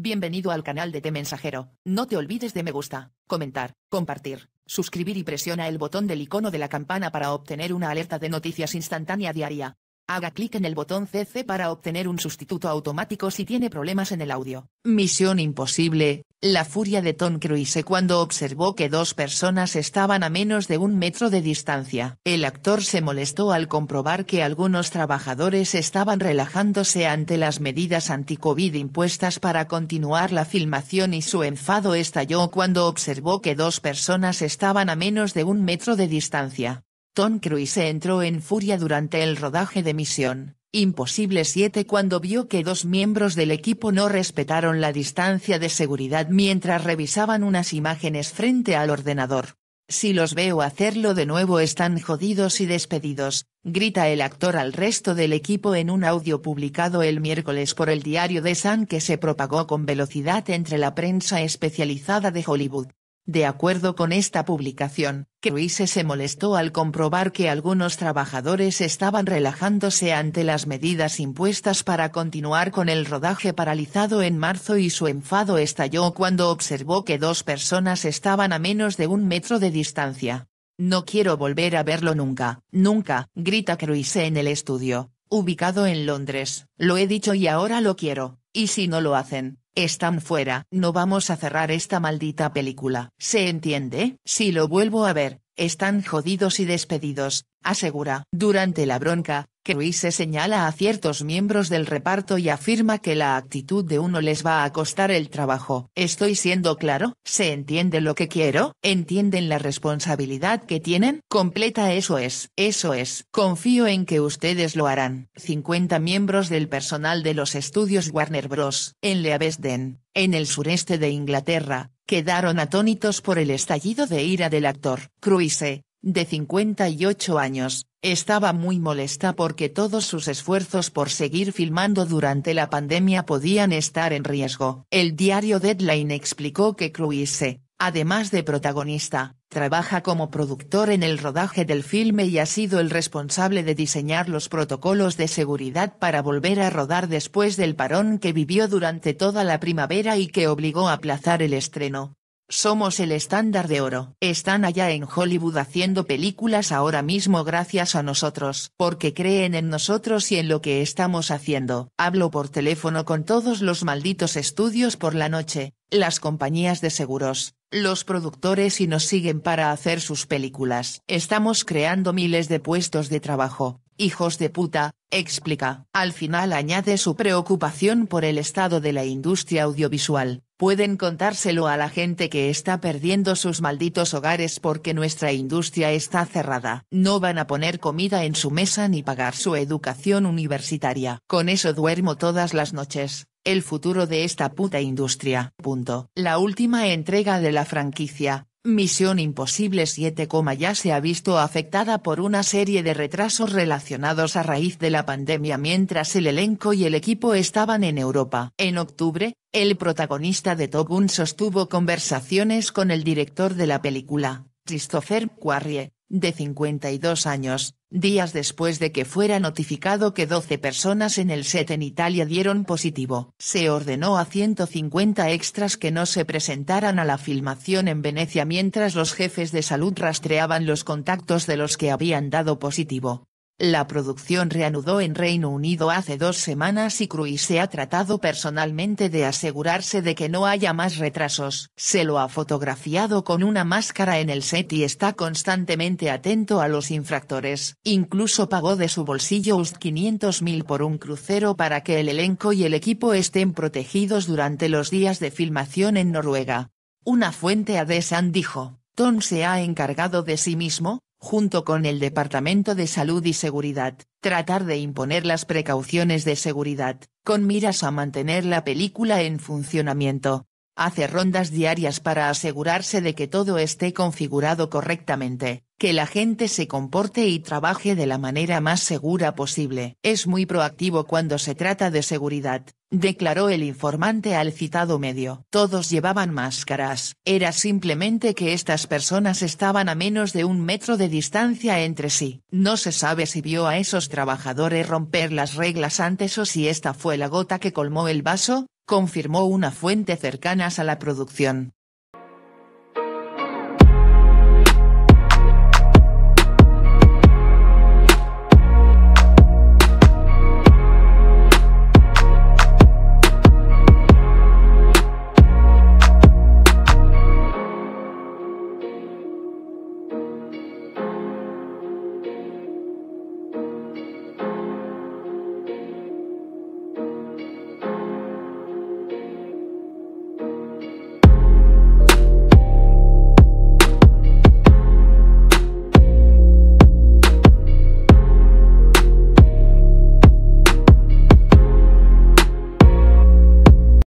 Bienvenido al canal de Te Mensajero. No te olvides de me gusta, comentar, compartir, suscribir y presiona el botón del icono de la campana para obtener una alerta de noticias instantánea diaria. Haga clic en el botón CC para obtener un sustituto automático si tiene problemas en el audio. Misión imposible. La furia de Tom Cruise cuando observó que dos personas estaban a menos de un metro de distancia. El actor se molestó al comprobar que algunos trabajadores estaban relajándose ante las medidas anti-COVID impuestas para continuar la filmación y su enfado estalló cuando observó que dos personas estaban a menos de un metro de distancia. Tom Cruise entró en furia durante el rodaje de Misión Imposible 7 cuando vio que dos miembros del equipo no respetaron la distancia de seguridad mientras revisaban unas imágenes frente al ordenador. Si los veo hacerlo de nuevo están jodidos y despedidos, grita el actor al resto del equipo en un audio publicado el miércoles por el diario The Sun que se propagó con velocidad entre la prensa especializada de Hollywood. De acuerdo con esta publicación, Cruise se molestó al comprobar que algunos trabajadores estaban relajándose ante las medidas impuestas para continuar con el rodaje paralizado en marzo y su enfado estalló cuando observó que dos personas estaban a menos de un metro de distancia. No quiero volver a verlo nunca, nunca, grita Cruise en el estudio, ubicado en Londres. Lo he dicho y ahora lo quiero, y si no lo hacen, están fuera. No vamos a cerrar esta maldita película. ¿Se entiende? Si lo vuelvo a ver, están jodidos y despedidos, asegura. Durante la bronca, Cruise señala a ciertos miembros del reparto y afirma que la actitud de uno les va a costar el trabajo. ¿Estoy siendo claro? ¿Se entiende lo que quiero? ¿Entienden la responsabilidad que tienen? Completa eso es. Eso es. Confío en que ustedes lo harán. 50 miembros del personal de los estudios Warner Bros. en Leavesden, en el sureste de Inglaterra, quedaron atónitos por el estallido de ira del actor. Cruise, de 58 años, estaba muy molesta porque todos sus esfuerzos por seguir filmando durante la pandemia podían estar en riesgo. El diario Deadline explicó que Cruise, además de protagonista, trabaja como productor en el rodaje del filme y ha sido el responsable de diseñar los protocolos de seguridad para volver a rodar después del parón que vivió durante toda la primavera y que obligó a aplazar el estreno. Somos el estándar de oro. Están allá en Hollywood haciendo películas ahora mismo gracias a nosotros, porque creen en nosotros y en lo que estamos haciendo. Hablo por teléfono con todos los malditos estudios por la noche, las compañías de seguros, los productores y nos siguen para hacer sus películas. Estamos creando miles de puestos de trabajo, hijos de puta, explica. Al final añade su preocupación por el estado de la industria audiovisual pueden contárselo a la gente que está perdiendo sus malditos hogares porque nuestra industria está cerrada. No van a poner comida en su mesa ni pagar su educación universitaria. Con eso duermo todas las noches. El futuro de esta puta industria. Punto. La última entrega de la franquicia, Misión Imposible 7, ya se ha visto afectada por una serie de retrasos relacionados a raíz de la pandemia mientras el elenco y el equipo estaban en Europa. En octubre, el protagonista de Top sostuvo conversaciones con el director de la película, Christopher Quarrie, de 52 años, días después de que fuera notificado que 12 personas en el set en Italia dieron positivo. Se ordenó a 150 extras que no se presentaran a la filmación en Venecia mientras los jefes de salud rastreaban los contactos de los que habían dado positivo. La producción reanudó en Reino Unido hace dos semanas y Cruise se ha tratado personalmente de asegurarse de que no haya más retrasos. Se lo ha fotografiado con una máscara en el set y está constantemente atento a los infractores. Incluso pagó de su bolsillo US 500.000 por un crucero para que el elenco y el equipo estén protegidos durante los días de filmación en Noruega. Una fuente a dijo, Tom se ha encargado de sí mismo, junto con el Departamento de Salud y Seguridad, tratar de imponer las precauciones de seguridad, con miras a mantener la película en funcionamiento. Hace rondas diarias para asegurarse de que todo esté configurado correctamente que la gente se comporte y trabaje de la manera más segura posible. Es muy proactivo cuando se trata de seguridad, declaró el informante al citado medio. Todos llevaban máscaras. Era simplemente que estas personas estaban a menos de un metro de distancia entre sí. No se sabe si vio a esos trabajadores romper las reglas antes o si esta fue la gota que colmó el vaso, confirmó una fuente cercana a la producción.